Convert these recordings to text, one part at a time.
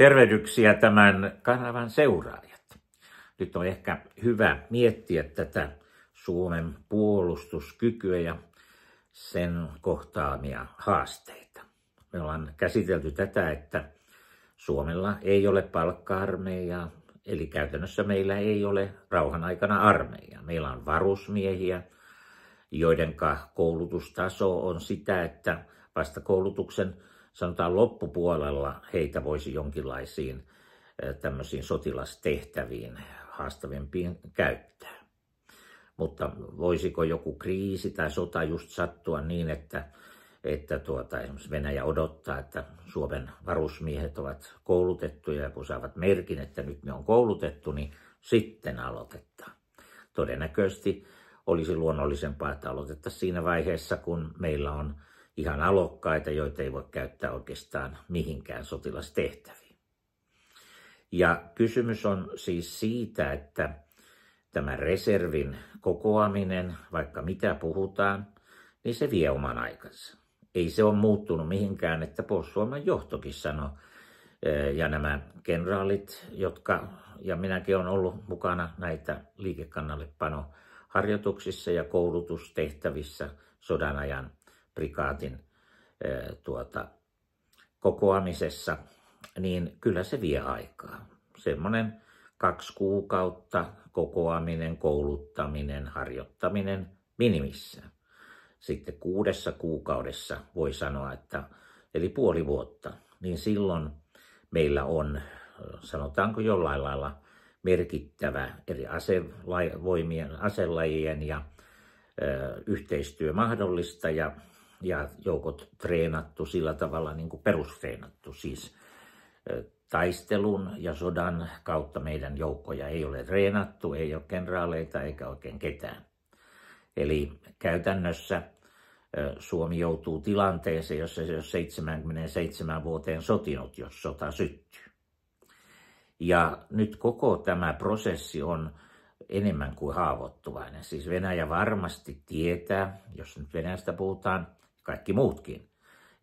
Tervehdyksiä tämän kanavan seuraajat. Nyt on ehkä hyvä miettiä tätä Suomen puolustuskykyä ja sen kohtaamia haasteita. Me ollaan käsitelty tätä, että Suomella ei ole palkka-armeijaa, eli käytännössä meillä ei ole rauhan aikana armeijaa. Meillä on varusmiehiä, joiden koulutustaso on sitä, että vasta koulutuksen sanotaan loppupuolella heitä voisi jonkinlaisiin tämmöisiin sotilastehtäviin haastavimpiin käyttää. Mutta voisiko joku kriisi tai sota just sattua niin, että, että tuota, esimerkiksi Venäjä odottaa, että Suomen varusmiehet ovat koulutettuja ja kun saavat merkin, että nyt ne on koulutettu, niin sitten aloitetaan. Todennäköisesti olisi luonnollisempaa, että aloitettaisiin siinä vaiheessa, kun meillä on ihan alokkaita, joita ei voi käyttää oikeastaan mihinkään sotilastehtäviin. Ja kysymys on siis siitä, että tämä reservin kokoaminen, vaikka mitä puhutaan, niin se vie oman aikansa. Ei se ole muuttunut mihinkään, että Puolustusvoiman johtokin sanoi, ja nämä kenraalit, jotka, ja minäkin olen ollut mukana näitä liikekannallepano harjoituksissa ja koulutustehtävissä sodan ajan prikaatin tuota, kokoamisessa, niin kyllä se vie aikaa. Semmoinen kaksi kuukautta kokoaminen, kouluttaminen, harjoittaminen minimissä. Sitten kuudessa kuukaudessa voi sanoa, että eli puoli vuotta, niin silloin meillä on, sanotaanko jollain lailla, merkittävä eri asevoimien, aselajien ja ö, yhteistyö mahdollista ja ja joukot treenattu sillä tavalla niin kuin perustreenattu. Siis taistelun ja sodan kautta meidän joukkoja ei ole treenattu, ei ole kenraaleita eikä oikein ketään. Eli käytännössä Suomi joutuu tilanteeseen, jossa se on 77 vuoteen sotinut, jos sota syttyy. Ja nyt koko tämä prosessi on enemmän kuin haavoittuvainen. Siis Venäjä varmasti tietää, jos nyt Venäjästä puhutaan, kaikki muutkin.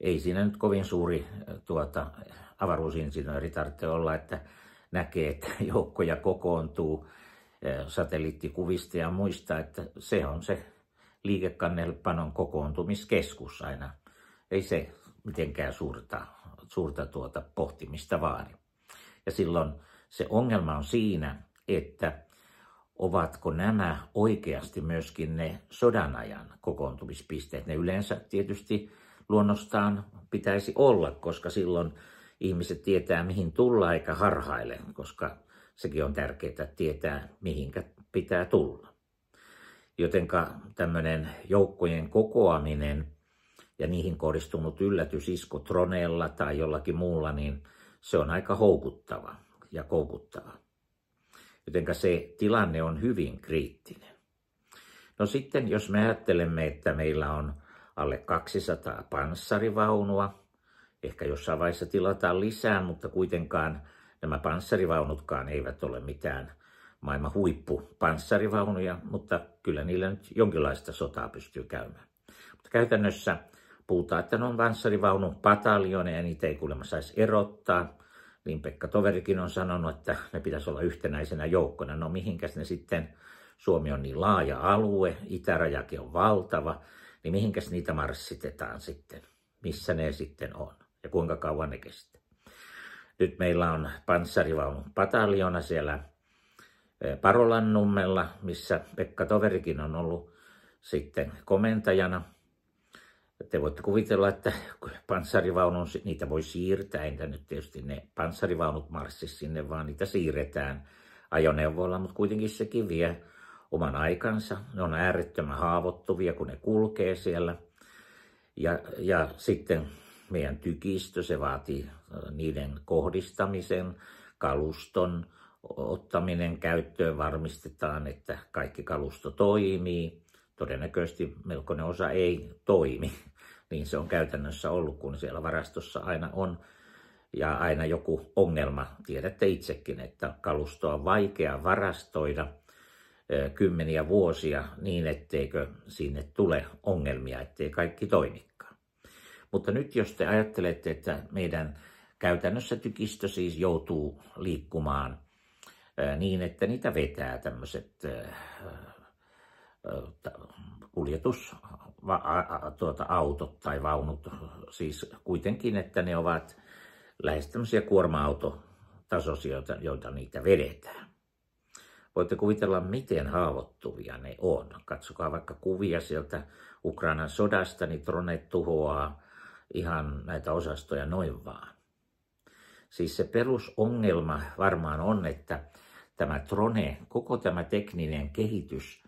Ei siinä nyt kovin suuri eh, tuota, avaruusinsinööri tarvitse olla, että näkee, että joukkoja kokoontuu eh, satelliittikuvista ja muista, että se on se liikekannelpanon kokoontumiskeskus aina. Ei se mitenkään suurta, suurta tuota pohtimista vaadi. Ja silloin se ongelma on siinä, että ovatko nämä oikeasti myöskin ne sodan ajan kokoontumispisteet. Ne yleensä tietysti luonnostaan pitäisi olla, koska silloin ihmiset tietää, mihin tulla eikä harhaile, koska sekin on tärkeää tietää, mihinkä pitää tulla. Jotenka tämmöinen joukkojen kokoaminen ja niihin kohdistunut yllätysisko troneella tai jollakin muulla, niin se on aika houkuttava ja koukuttava joten se tilanne on hyvin kriittinen. No sitten jos me ajattelemme, että meillä on alle 200 panssarivaunua, ehkä jossain vaiheessa tilataan lisää, mutta kuitenkaan nämä panssarivaunutkaan eivät ole mitään maailman huippu panssarivaunuja, mutta kyllä niillä nyt jonkinlaista sotaa pystyy käymään. Mutta käytännössä puhutaan, että ne on panssarivaunun pataljoneja, niitä ei kuulemma saisi erottaa. Limpekka niin Toverikin on sanonut, että ne pitäisi olla yhtenäisenä joukkona. No mihinkäs ne sitten, Suomi on niin laaja alue, itärajakin on valtava, niin mihinkäs niitä marssitetaan sitten? Missä ne sitten on ja kuinka kauan ne kestää? Nyt meillä on panssarivaunun pataljona siellä eh, Parolannummella, missä Pekka Toverikin on ollut sitten komentajana – te voitte kuvitella, että panssarivaunun, niitä voi siirtää, entä nyt tietysti ne panssarivaunut marssi sinne, vaan niitä siirretään ajoneuvoilla, mutta kuitenkin sekin vie oman aikansa. Ne on äärettömän haavoittuvia, kun ne kulkee siellä. Ja, ja sitten meidän tykistö, se vaatii niiden kohdistamisen, kaluston ottaminen käyttöön, varmistetaan, että kaikki kalusto toimii todennäköisesti melkoinen osa ei toimi. Niin se on käytännössä ollut, kun siellä varastossa aina on ja aina joku ongelma. Tiedätte itsekin, että kalustoa on vaikea varastoida kymmeniä vuosia niin, etteikö sinne tule ongelmia, ettei kaikki toimikaan. Mutta nyt jos te ajattelette, että meidän käytännössä tykistö siis joutuu liikkumaan niin, että niitä vetää tämmöiset kuljetusautot tuota, tai vaunut, siis kuitenkin, että ne ovat lähes tämmöisiä kuorma-autotasoisia, joita, niitä vedetään. Voitte kuvitella, miten haavoittuvia ne on. Katsokaa vaikka kuvia sieltä Ukrainan sodasta, niin drone tuhoaa ihan näitä osastoja noin vaan. Siis se perusongelma varmaan on, että tämä drone, koko tämä tekninen kehitys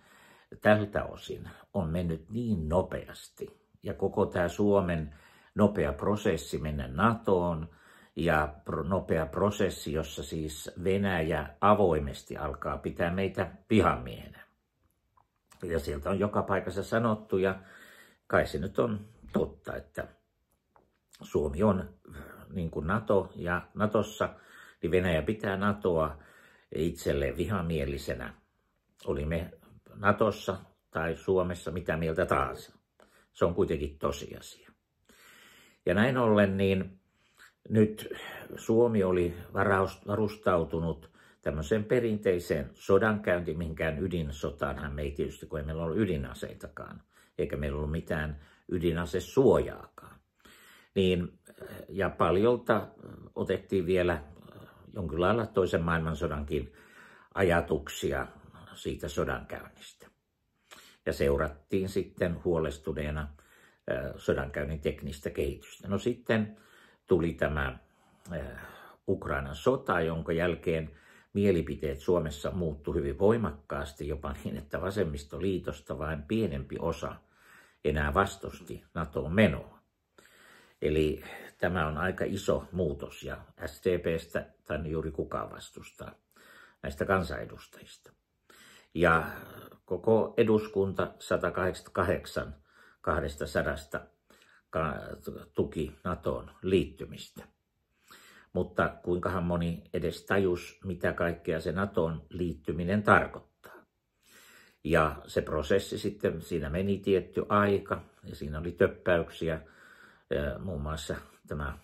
tältä osin on mennyt niin nopeasti ja koko tämä Suomen nopea prosessi mennä NATOon ja nopea prosessi, jossa siis Venäjä avoimesti alkaa pitää meitä pihamiehenä. Ja sieltä on joka paikassa sanottu ja kai se nyt on totta, että Suomi on niin kuin NATO ja Natossa, niin Venäjä pitää NATOa itselleen vihamielisenä. Olimme Natossa tai Suomessa mitä mieltä tahansa. Se on kuitenkin tosiasia. Ja näin ollen niin nyt Suomi oli varustautunut tämmöiseen perinteiseen sodankäyntiin, mihinkään ydinsotaanhan me ei tietysti, kun ei meillä ollut ydinaseitakaan, eikä meillä ollut mitään ydinasesuojaakaan. Niin, ja paljolta otettiin vielä äh, jonkin lailla toisen maailmansodankin ajatuksia siitä sodankäynnistä. Ja seurattiin sitten huolestuneena sodankäynnin teknistä kehitystä. No sitten tuli tämä Ukrainan sota, jonka jälkeen mielipiteet Suomessa muuttui hyvin voimakkaasti, jopa niin, että vasemmistoliitosta vain pienempi osa enää vastusti NATOon menoa. Eli tämä on aika iso muutos ja SDPstä tänne juuri kukaan vastustaa näistä kansanedustajista ja koko eduskunta 188 200 tuki NATOon liittymistä. Mutta kuinkahan moni edes tajus, mitä kaikkea se NATOon liittyminen tarkoittaa. Ja se prosessi sitten, siinä meni tietty aika ja siinä oli töppäyksiä. Muun muassa tämä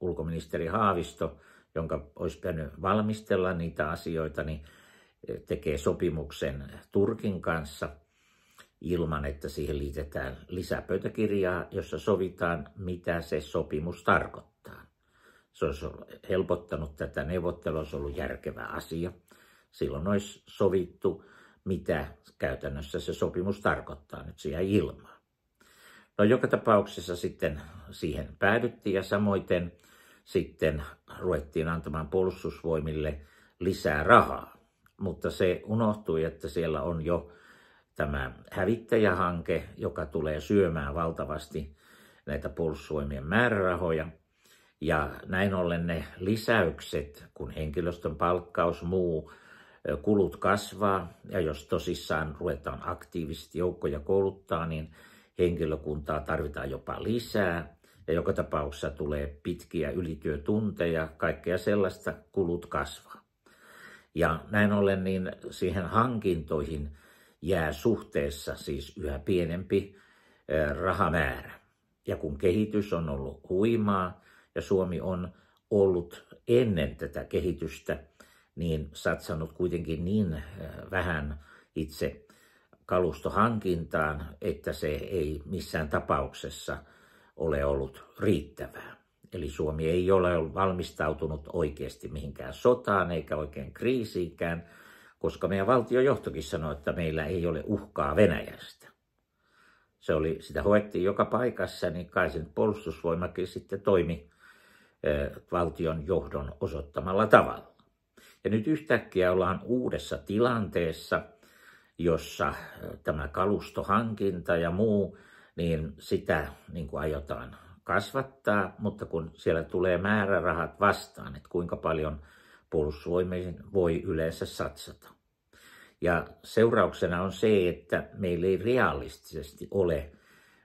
ulkoministeri Haavisto, jonka olisi pitänyt valmistella niitä asioita, niin tekee sopimuksen Turkin kanssa ilman, että siihen liitetään lisäpöytäkirjaa, jossa sovitaan, mitä se sopimus tarkoittaa. Se olisi helpottanut tätä neuvottelua, se ollut järkevä asia. Silloin olisi sovittu, mitä käytännössä se sopimus tarkoittaa. Nyt siellä ilmaa. No joka tapauksessa sitten siihen päädyttiin ja samoiten sitten ruvettiin antamaan puolustusvoimille lisää rahaa mutta se unohtui, että siellä on jo tämä hävittäjähanke, joka tulee syömään valtavasti näitä puolustusvoimien määrärahoja. Ja näin ollen ne lisäykset, kun henkilöstön palkkaus, muu, kulut kasvaa, ja jos tosissaan ruvetaan aktiivisesti joukkoja kouluttaa, niin henkilökuntaa tarvitaan jopa lisää, ja joka tapauksessa tulee pitkiä ylityötunteja, kaikkea sellaista kulut kasvaa. Ja näin ollen niin siihen hankintoihin jää suhteessa siis yhä pienempi rahamäärä. Ja kun kehitys on ollut huimaa ja Suomi on ollut ennen tätä kehitystä, niin satsannut kuitenkin niin vähän itse kalustohankintaan, että se ei missään tapauksessa ole ollut riittävää. Eli Suomi ei ole valmistautunut oikeasti mihinkään sotaan eikä oikein kriisiinkään, koska meidän valtiojohtokin sanoi, että meillä ei ole uhkaa Venäjästä. Se oli, sitä hoettiin joka paikassa, niin kai sen puolustusvoimakin sitten toimi valtion johdon osoittamalla tavalla. Ja nyt yhtäkkiä ollaan uudessa tilanteessa, jossa tämä kalustohankinta ja muu, niin sitä niin kuin aiotaan kasvattaa, mutta kun siellä tulee määrärahat vastaan, että kuinka paljon puolustusvoimiin voi yleensä satsata. Ja seurauksena on se, että meillä ei realistisesti ole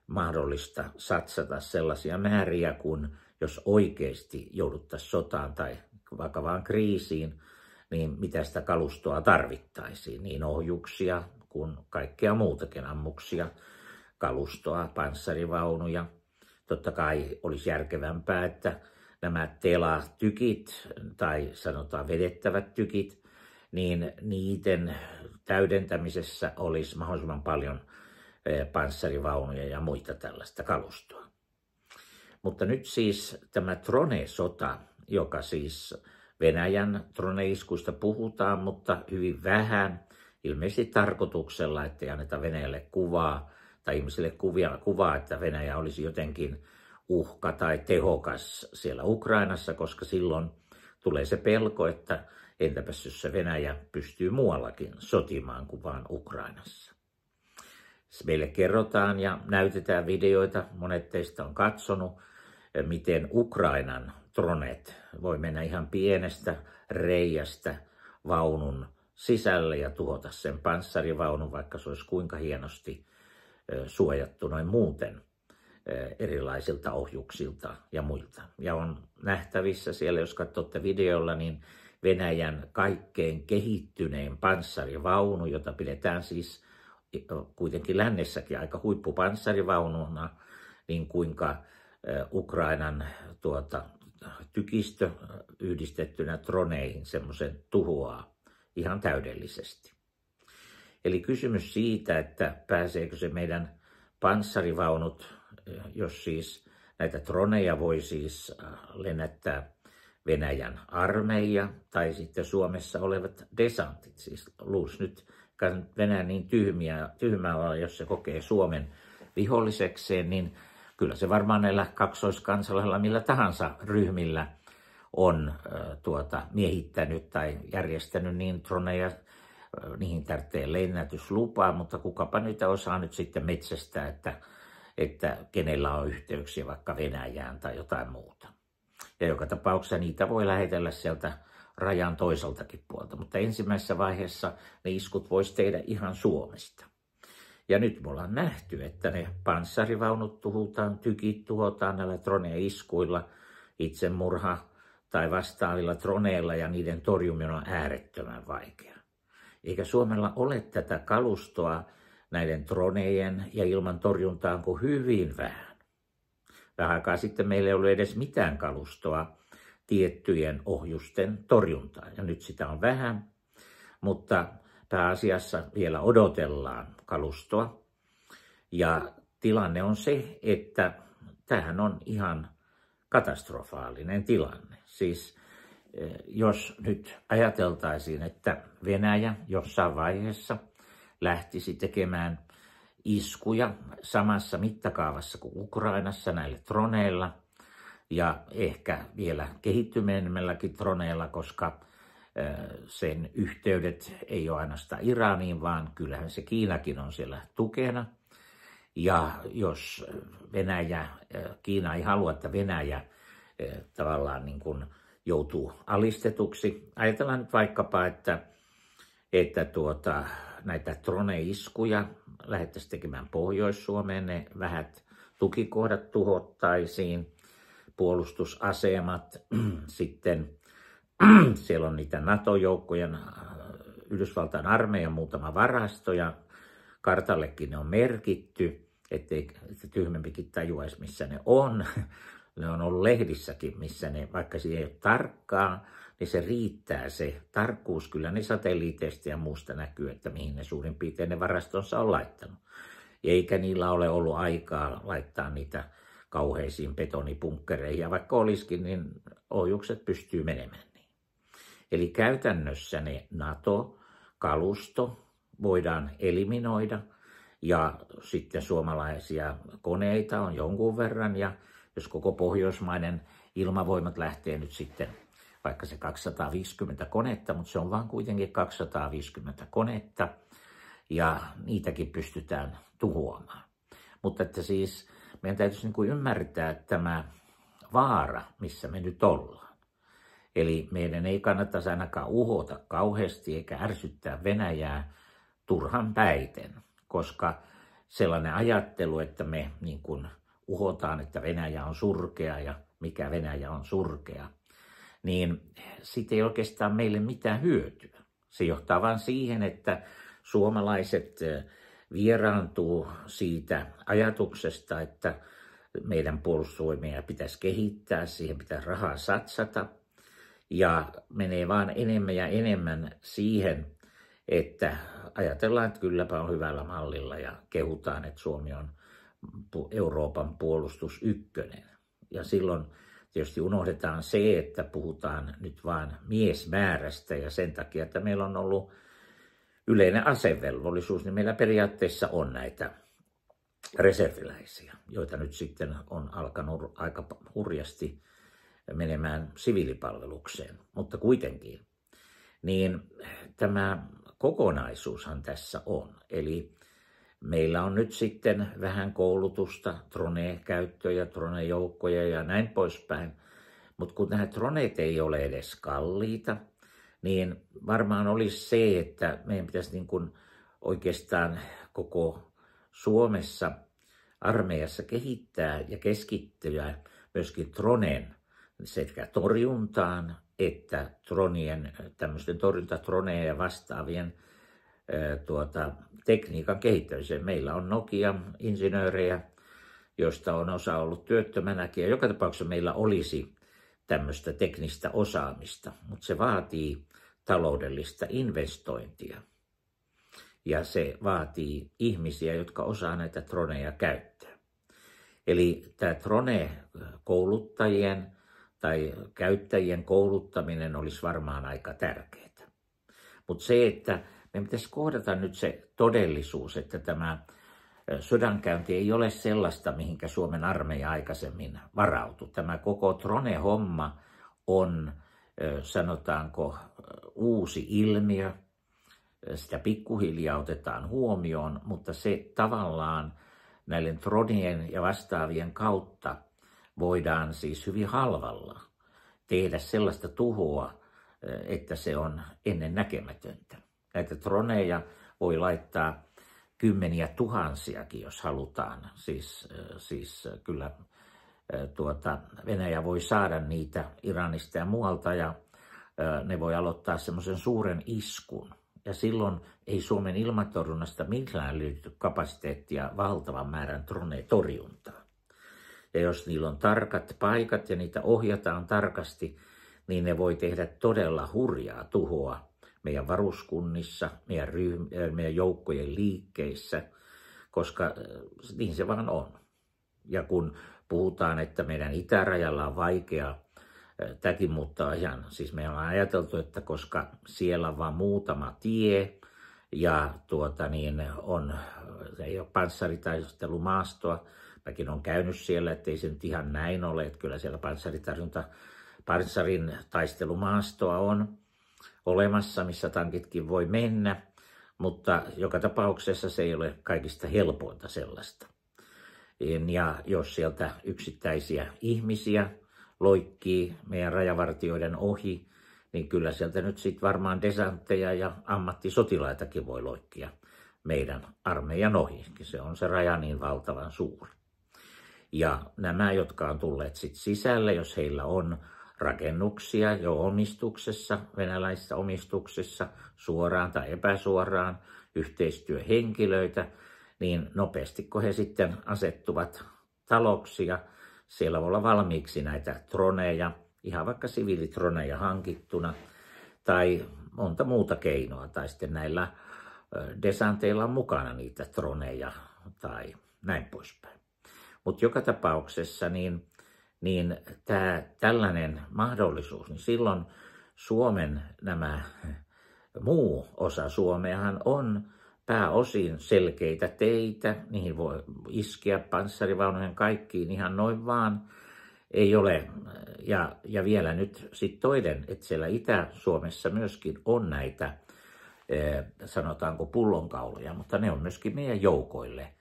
mahdollista satsata sellaisia määriä kuin jos oikeasti jouduttaisiin sotaan tai vakavaan kriisiin, niin mitä sitä kalustoa tarvittaisiin, niin ohjuksia kuin kaikkea muutakin ammuksia, kalustoa, panssarivaunuja, Totta kai olisi järkevämpää, että nämä telatykit tai sanotaan vedettävät tykit, niin niiden täydentämisessä olisi mahdollisimman paljon eh, panssarivaunuja ja muita tällaista kalustoa. Mutta nyt siis tämä Trone-sota, joka siis Venäjän Trone-iskuista puhutaan, mutta hyvin vähän, ilmeisesti tarkoituksella, että ei anneta Venäjälle kuvaa, tai ihmisille kuvia, kuvaa, että Venäjä olisi jotenkin uhka tai tehokas siellä Ukrainassa, koska silloin tulee se pelko, että entäpäs jos se Venäjä pystyy muuallakin sotimaan kuin vain Ukrainassa. Meille kerrotaan ja näytetään videoita, monet teistä on katsonut, miten Ukrainan tronet voi mennä ihan pienestä reiästä vaunun sisälle ja tuhota sen panssarivaunun, vaikka se olisi kuinka hienosti suojattu noin muuten erilaisilta ohjuksilta ja muilta. Ja on nähtävissä siellä, jos katsotte videolla, niin Venäjän kaikkein kehittyneen panssarivaunu, jota pidetään siis kuitenkin lännessäkin aika huippupanssarivaununa, niin kuinka Ukrainan tuota, tykistö yhdistettynä troneihin semmoisen tuhoaa ihan täydellisesti. Eli kysymys siitä, että pääseekö se meidän panssarivaunut, eh, jos siis näitä troneja voi siis eh, lennättää Venäjän armeija tai sitten Suomessa olevat desantit, siis luus nyt Venäjä niin tyhmiä, tyhmää on, jos se kokee Suomen vihollisekseen, niin kyllä se varmaan näillä kaksoiskansalaisilla millä tahansa ryhmillä on eh, tuota, miehittänyt tai järjestänyt niin troneja niihin tarvitsee lennätyslupa, mutta kukapa niitä osaa nyt sitten metsästää, että, että kenellä on yhteyksiä vaikka Venäjään tai jotain muuta. Ja joka tapauksessa niitä voi lähetellä sieltä rajan toiseltakin puolta, mutta ensimmäisessä vaiheessa ne iskut voisi tehdä ihan Suomesta. Ja nyt me ollaan nähty, että ne panssarivaunut tuhutaan, tykit tuhotaan näillä drone-iskuilla, itsemurha tai vastaavilla troneilla ja niiden torjuminen on äärettömän vaikeaa. Eikä Suomella ole tätä kalustoa näiden tronejen ja ilman torjuntaan kuin hyvin vähän. Vähän aikaa sitten meillä ei ollut edes mitään kalustoa tiettyjen ohjusten torjuntaan, ja nyt sitä on vähän, mutta pääasiassa vielä odotellaan kalustoa. Ja tilanne on se, että tähän on ihan katastrofaalinen tilanne. Siis jos nyt ajateltaisiin, että Venäjä jossain vaiheessa lähtisi tekemään iskuja samassa mittakaavassa kuin Ukrainassa näillä troneilla ja ehkä vielä kehittyneemmälläkin troneilla, koska sen yhteydet ei ole ainoastaan Iraniin, vaan kyllähän se Kiinakin on siellä tukena. Ja jos Venäjä, Kiina ei halua, että Venäjä tavallaan niin kuin – joutuu alistetuksi. Ajatellaan nyt vaikkapa, että, että tuota, näitä troneiskuja lähdettäisiin tekemään Pohjois-Suomeen, ne vähät tukikohdat tuhottaisiin, puolustusasemat, sitten siellä on niitä NATO-joukkojen, äh, Yhdysvaltain armeijan muutama varasto ja kartallekin ne on merkitty, ettei että tyhmempikin tajuaisi, missä ne on ne on ollut lehdissäkin, missä ne, vaikka siihen ei ole tarkkaa, niin se riittää se tarkkuus. Kyllä ne satelliiteista ja muusta näkyy, että mihin ne suurin piirtein ne varastonsa on laittanut. Eikä niillä ole ollut aikaa laittaa niitä kauheisiin betonipunkkereihin. Ja vaikka olisikin, niin ohjukset pystyy menemään niin. Eli käytännössä ne NATO-kalusto voidaan eliminoida – ja sitten suomalaisia koneita on jonkun verran ja jos koko pohjoismainen ilmavoimat lähtee nyt sitten, vaikka se 250 konetta, mutta se on vaan kuitenkin 250 konetta, ja niitäkin pystytään tuhoamaan. Mutta että siis meidän täytyisi niin kuin ymmärtää tämä vaara, missä me nyt ollaan. Eli meidän ei kannattaisi ainakaan uhota kauheasti eikä ärsyttää Venäjää turhan päiten, koska sellainen ajattelu, että me niin kuin uhotaan, että Venäjä on surkea ja mikä Venäjä on surkea, niin siitä ei oikeastaan meille mitään hyötyä. Se johtaa vain siihen, että suomalaiset eh, vieraantuu siitä ajatuksesta, että meidän puolustusvoimia pitäisi kehittää, siihen pitäisi rahaa satsata. Ja menee vaan enemmän ja enemmän siihen, että ajatellaan, että kylläpä on hyvällä mallilla ja kehutaan, että Suomi on Euroopan puolustus ykkönen. Ja silloin tietysti unohdetaan se, että puhutaan nyt vain miesmäärästä ja sen takia, että meillä on ollut yleinen asevelvollisuus, niin meillä periaatteessa on näitä reserviläisiä, joita nyt sitten on alkanut aika hurjasti menemään siviilipalvelukseen, mutta kuitenkin. Niin tämä kokonaisuushan tässä on. Eli Meillä on nyt sitten vähän koulutusta, Trone-käyttöjä, Trone-joukkoja ja näin poispäin. Mutta kun nämä Troneet ei ole edes kalliita, niin varmaan olisi se, että meidän pitäisi niin kuin oikeastaan koko Suomessa armeijassa kehittää ja keskittyä myöskin troneen, sekä torjuntaan että Tronien, tämmöisten torjuntatroneja ja vastaavien Eh, tuota, tekniikan kehittämiseen. Meillä on Nokia-insinöörejä, joista on osa ollut työttömänäkin. Ja joka tapauksessa meillä olisi tämmöistä teknistä osaamista, mutta se vaatii taloudellista investointia. Ja se vaatii ihmisiä, jotka osaa näitä troneja käyttää. Eli tämä trone eh, kouluttajien tai käyttäjien kouluttaminen olisi varmaan aika tärkeää. Mutta se, että meidän pitäisi kohdata nyt se todellisuus, että tämä sodankäynti ei ole sellaista, mihinkä Suomen armeija aikaisemmin varautui. Tämä koko Trone-homma on, sanotaanko, uusi ilmiö. Sitä pikkuhiljaa otetaan huomioon, mutta se tavallaan näiden Tronien ja vastaavien kautta voidaan siis hyvin halvalla tehdä sellaista tuhoa, että se on ennen näkemätöntä. Näitä troneja voi laittaa kymmeniä tuhansiakin, jos halutaan. Siis, äh, siis äh, kyllä äh, tuota, Venäjä voi saada niitä Iranista ja muualta ja ne voi aloittaa semmoisen suuren iskun. Ja silloin ei Suomen ilmatorjunnasta millään löydy kapasiteettia valtavan määrän torjuntaa. Ja jos niillä on tarkat paikat ja niitä ohjataan tarkasti, niin ne voi tehdä todella hurjaa tuhoa meidän varuskunnissa, meidän, ryh- eh, meidän joukkojen liikkeissä, koska eh, niin se vaan on. Ja kun puhutaan, että meidän itärajalla on vaikea eh, tätin muuttaa ihan, siis me on ajateltu, että koska siellä on vain muutama tie ja tuota niin, on, ei ole panssaritaistelumaastoa, mäkin on käynyt siellä, ettei se nyt ihan näin ole, että kyllä siellä panssaritarjunta, panssarin taistelumaastoa on, olemassa, missä tankitkin voi mennä, mutta joka tapauksessa se ei ole kaikista helpointa sellaista. Ja jos sieltä yksittäisiä ihmisiä loikkii meidän rajavartioiden ohi, niin kyllä sieltä nyt sitten varmaan desantteja ja ammattisotilaitakin voi loikkia meidän armeijan ohi. Niin se on se raja niin valtavan suuri. Ja nämä, jotka on tulleet sitten sisälle, jos heillä on rakennuksia jo omistuksessa, venäläisissä omistuksessa, suoraan tai epäsuoraan, yhteistyöhenkilöitä, niin nopeasti kun he sitten asettuvat taloksia, siellä voi olla valmiiksi näitä troneja, ihan vaikka siviilitroneja hankittuna, tai monta muuta keinoa, tai sitten näillä desanteilla on mukana niitä troneja tai näin poispäin. Mutta joka tapauksessa niin niin tämä tällainen mahdollisuus, niin silloin Suomen nämä muu osa Suomeahan on pääosin selkeitä teitä, niihin voi iskeä panssarivaunujen kaikkiin ihan noin vaan. Ei ole, ja, ja vielä nyt sitten toinen, että siellä Itä-Suomessa myöskin on näitä, eh, sanotaanko pullonkauluja, mutta ne on myöskin meidän joukoille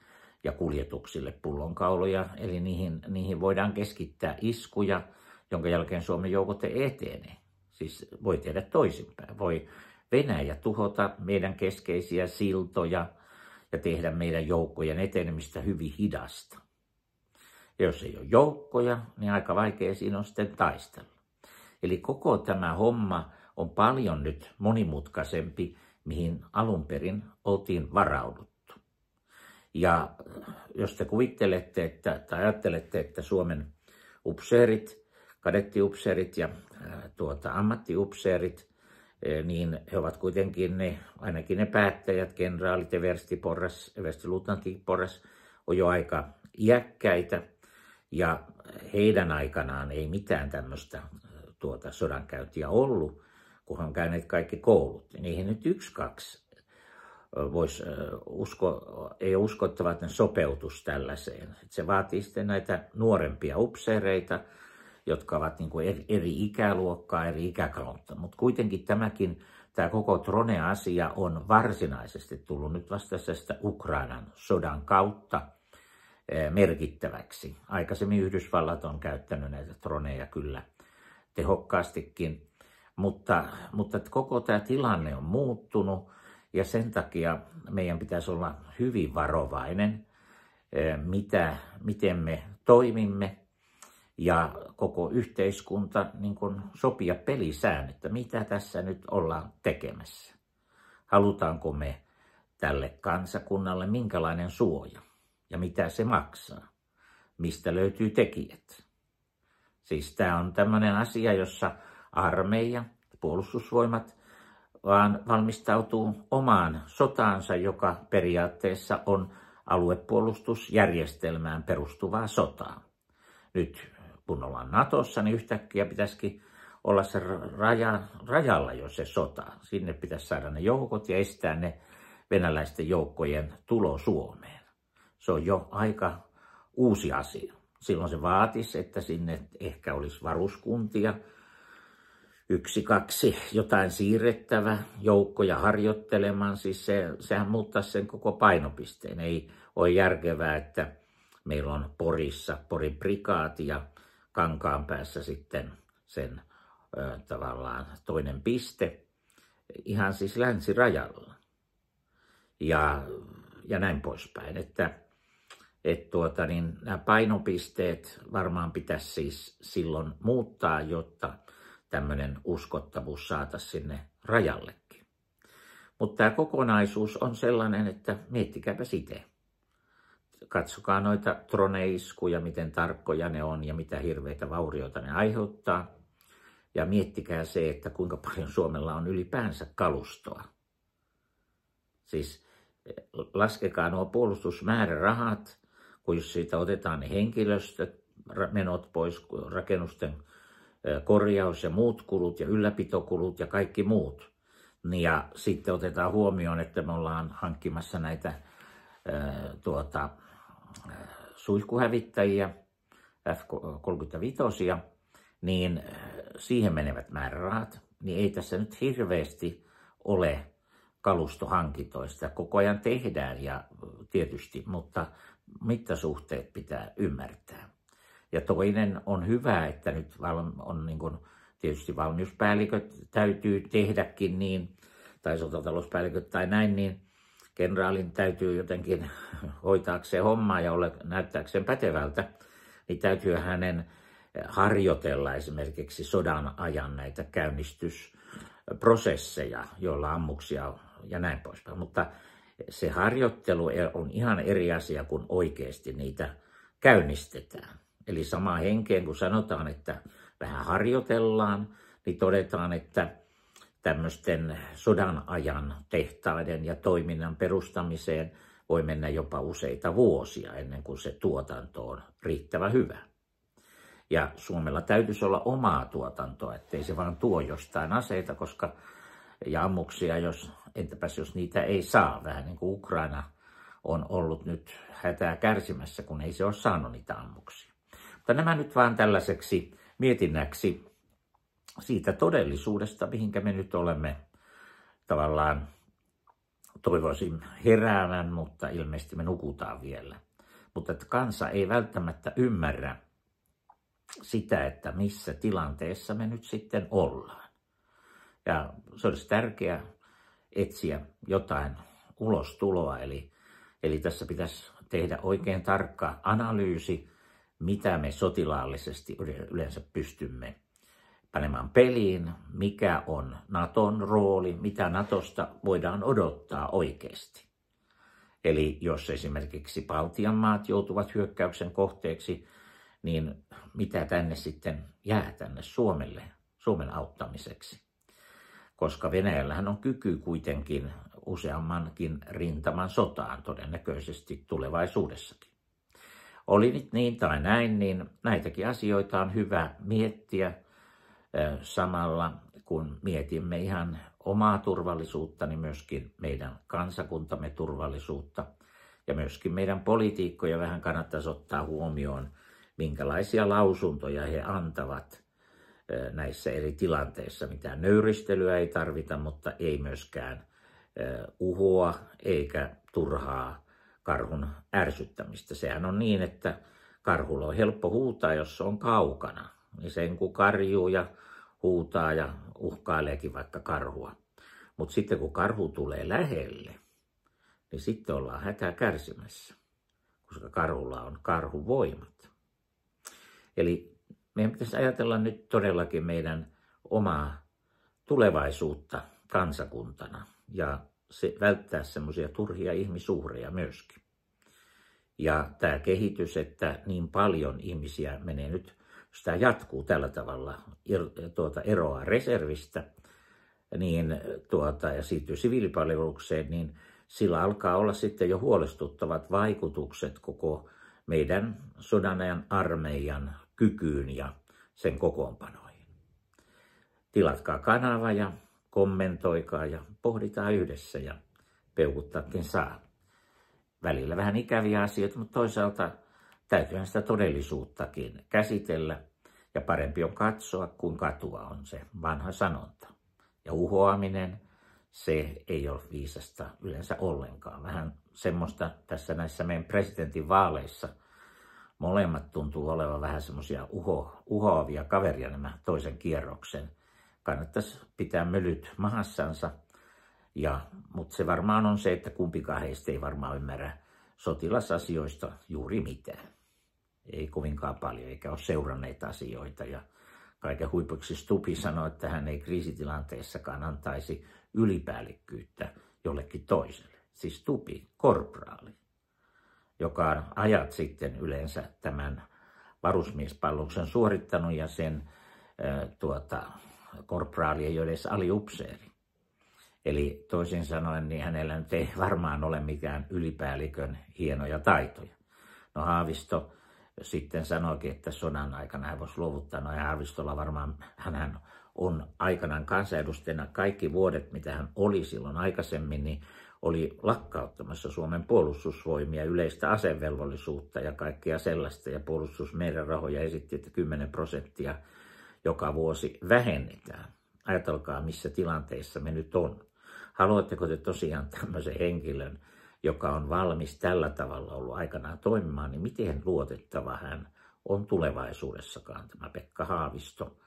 ja kuljetuksille pullonkauloja, eli niihin, niihin voidaan keskittää iskuja, jonka jälkeen Suomen joukot etenee. Siis voi tehdä toisinpäin. Voi Venäjä tuhota meidän keskeisiä siltoja ja tehdä meidän joukkojen etenemistä hyvin hidasta. Ja jos ei ole joukkoja, niin aika vaikea siinä on sitten taistella. Eli koko tämä homma on paljon nyt monimutkaisempi, mihin alun perin oltiin varauduttu. Ja äh, jos te kuvittelette että, tai ajattelette, että Suomen upseerit, kadettiupseerit ja äh, tuota, ammattiupseerit, äh, niin he ovat kuitenkin ne, ainakin ne päättäjät, kenraalit ja verstiporras, porras, on jo aika iäkkäitä. Ja heidän aikanaan ei mitään tämmöistä tuota sodankäyntiä ollut, kunhan käyneet kaikki koulut. Niihin nyt yksi, kaksi vois usko, ei uskottava, että ne sopeutus tällaiseen. Se vaatii sitten näitä nuorempia upseereita, jotka ovat niin kuin eri ikäluokkaa, eri ikäkautta. Mutta kuitenkin tämäkin, tämä koko Trone-asia on varsinaisesti tullut nyt vasta tästä Ukrainan sodan kautta merkittäväksi. Aikaisemmin Yhdysvallat on käyttänyt näitä Troneja kyllä tehokkaastikin, mutta, mutta koko tämä tilanne on muuttunut ja sen takia meidän pitäisi olla hyvin varovainen, eh, mitä, miten me toimimme ja koko yhteiskunta niin kuin sopia pelisäännöt, mitä tässä nyt ollaan tekemässä. Halutaanko me tälle kansakunnalle minkälainen suoja ja mitä se maksaa, mistä löytyy tekijät. Siis tämä on tämmöinen asia, jossa armeija, puolustusvoimat vaan valmistautuu omaan sotaansa, joka periaatteessa on aluepuolustusjärjestelmään perustuvaa sotaa. Nyt kun ollaan Natossa, niin yhtäkkiä pitäisikin olla se raja, rajalla jo se sota. Sinne pitäisi saada ne joukot ja estää ne venäläisten joukkojen tulo Suomeen. Se on jo aika uusi asia. Silloin se vaatisi, että sinne ehkä olisi varuskuntia, yksi, kaksi, jotain siirrettävä, joukkoja harjoittelemaan, siis se, sehän muuttaa sen koko painopisteen. Ei ole järkevää, että meillä on Porissa Porin prikaati ja Kankaan päässä sitten sen ö, tavallaan toinen piste, ihan siis länsirajalla ja, ja näin poispäin. Että et tuota, niin nämä painopisteet varmaan pitäisi siis silloin muuttaa, jotta – tämmöinen uskottavuus saata sinne rajallekin. Mutta tämä kokonaisuus on sellainen, että miettikääpä sitä. Katsokaa noita troneiskuja, miten tarkkoja ne on ja mitä hirveitä vaurioita ne aiheuttaa. Ja miettikää se, että kuinka paljon Suomella on ylipäänsä kalustoa. Siis laskekaa nuo puolustusmäärärahat, kun jos siitä otetaan ne henkilöstömenot pois, rakennusten korjaus- ja muut kulut ja ylläpitokulut ja kaikki muut. Ja sitten otetaan huomioon, että me ollaan hankkimassa näitä tuota, suihkuhävittäjiä, F-35, niin siihen menevät määrärahat, niin ei tässä nyt hirveästi ole kalustohankintoista. Koko ajan tehdään ja tietysti, mutta mittasuhteet pitää ymmärtää. Ja toinen on hyvä, että nyt on niin kuin, tietysti valmiuspäälliköt täytyy tehdäkin niin, tai sotatalouspäälliköt tai näin, niin kenraalin täytyy jotenkin hoitaakseen hommaa ja olla, näyttääkseen pätevältä, niin täytyy hänen harjoitella esimerkiksi sodan ajan näitä käynnistysprosesseja, joilla ammuksia on ja näin poispäin. Mutta se harjoittelu on ihan eri asia, kuin oikeasti niitä käynnistetään. Eli sama henkeen, kun sanotaan, että vähän harjoitellaan, niin todetaan, että tämmöisten sodan ajan tehtaiden ja toiminnan perustamiseen voi mennä jopa useita vuosia ennen kuin se tuotanto on riittävä hyvä. Ja Suomella täytyisi olla omaa tuotantoa, ettei se vaan tuo jostain aseita koska, ja ammuksia, jos, entäpäs jos niitä ei saa. Vähän niin kuin Ukraina on ollut nyt hätää kärsimässä, kun ei se ole saanut niitä ammuksia. Mutta nämä nyt vaan tällaiseksi mietinnäksi siitä todellisuudesta, mihinkä me nyt olemme tavallaan toivoisin heräämään, mutta ilmeisesti me nukutaan vielä. Mutta että kansa ei välttämättä ymmärrä sitä, että missä tilanteessa me nyt sitten ollaan. Ja se olisi tärkeää etsiä jotain ulostuloa, eli, eli tässä pitäisi tehdä oikein tarkka analyysi mitä me sotilaallisesti yleensä pystymme panemaan peliin, mikä on Naton rooli, mitä Natosta voidaan odottaa oikeasti. Eli jos esimerkiksi Baltian maat joutuvat hyökkäyksen kohteeksi, niin mitä tänne sitten jää tänne Suomelle, Suomen auttamiseksi? Koska Venäjällähän on kyky kuitenkin useammankin rintaman sotaan todennäköisesti tulevaisuudessakin. Oli nyt niin tai näin, niin näitäkin asioita on hyvä miettiä samalla, kun mietimme ihan omaa turvallisuutta, niin myöskin meidän kansakuntamme turvallisuutta ja myöskin meidän poliitikkoja vähän kannattaisi ottaa huomioon, minkälaisia lausuntoja he antavat näissä eri tilanteissa. Mitään nöyristelyä ei tarvita, mutta ei myöskään uhoa eikä turhaa karhun ärsyttämistä. Sehän on niin, että karhulla on helppo huutaa, jos se on kaukana. Niin sen kun karjuu ja huutaa ja uhkaileekin vaikka karhua. Mutta sitten kun karhu tulee lähelle, niin sitten ollaan hätää kärsimässä, koska karhulla on karhuvoimat. Eli meidän pitäisi ajatella nyt todellakin meidän omaa tulevaisuutta kansakuntana ja se, välttää semmoisia turhia ihmisuhreja myöskin. Ja tämä kehitys, että niin paljon ihmisiä menee nyt, sitä jatkuu tällä tavalla, er, tuota, eroaa reservistä niin, tuota, ja siirtyy siviilipalvelukseen, niin sillä alkaa olla sitten jo huolestuttavat vaikutukset koko meidän sodanajan armeijan kykyyn ja sen kokoonpanoihin. Tilatkaa kanava ja kommentoikaa ja pohditaan yhdessä ja peukuttaakin saa. Välillä vähän ikäviä asioita, mutta toisaalta täytyyhän sitä todellisuuttakin käsitellä ja parempi on katsoa kuin katua on se vanha sanonta. Ja uhoaminen, se ei ole viisasta yleensä ollenkaan. Vähän semmoista tässä näissä meidän presidentin vaaleissa molemmat tuntuu olevan vähän semmoisia uho, uhoavia kaveria nämä toisen kierroksen kannattaisi pitää mölyt mahassansa. Ja, mutta se varmaan on se, että kumpikaan heistä ei varmaan ymmärrä sotilasasioista juuri mitään. Ei kovinkaan paljon, eikä ole seuranneet asioita. Ja kaiken huipuksi Stupi sanoi, että hän ei kriisitilanteessakaan antaisi ylipäällikkyyttä jollekin toiselle. Siis Stupi, korporaali, joka on ajat sitten yleensä tämän varusmiespalluksen suorittanut ja sen äh, tuota, korpraalia, ei ole edes aliupseeri. Eli toisin sanoen, niin hänellä nyt ei varmaan ole mikään ylipäällikön hienoja taitoja. No Haavisto sitten sanoikin, että sodan aikana hän voisi luovuttaa. No ja Haavistolla varmaan, hän on aikanaan kansanedustajana kaikki vuodet, mitä hän oli silloin aikaisemmin, niin oli lakkauttamassa Suomen puolustusvoimia, yleistä asevelvollisuutta ja kaikkea sellaista. Ja puolustusmeidän rahoja esitti, että 10 prosenttia joka vuosi vähennetään. Ajatelkaa, missä tilanteessa me nyt on. Haluatteko te tosiaan tämmöisen henkilön, joka on valmis tällä tavalla ollut aikanaan toimimaan, niin miten luotettava hän on tulevaisuudessakaan tämä Pekka Haavisto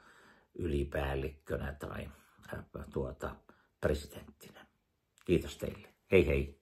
ylipäällikkönä tai äh, tuota, presidenttinä. Kiitos teille. Hei hei.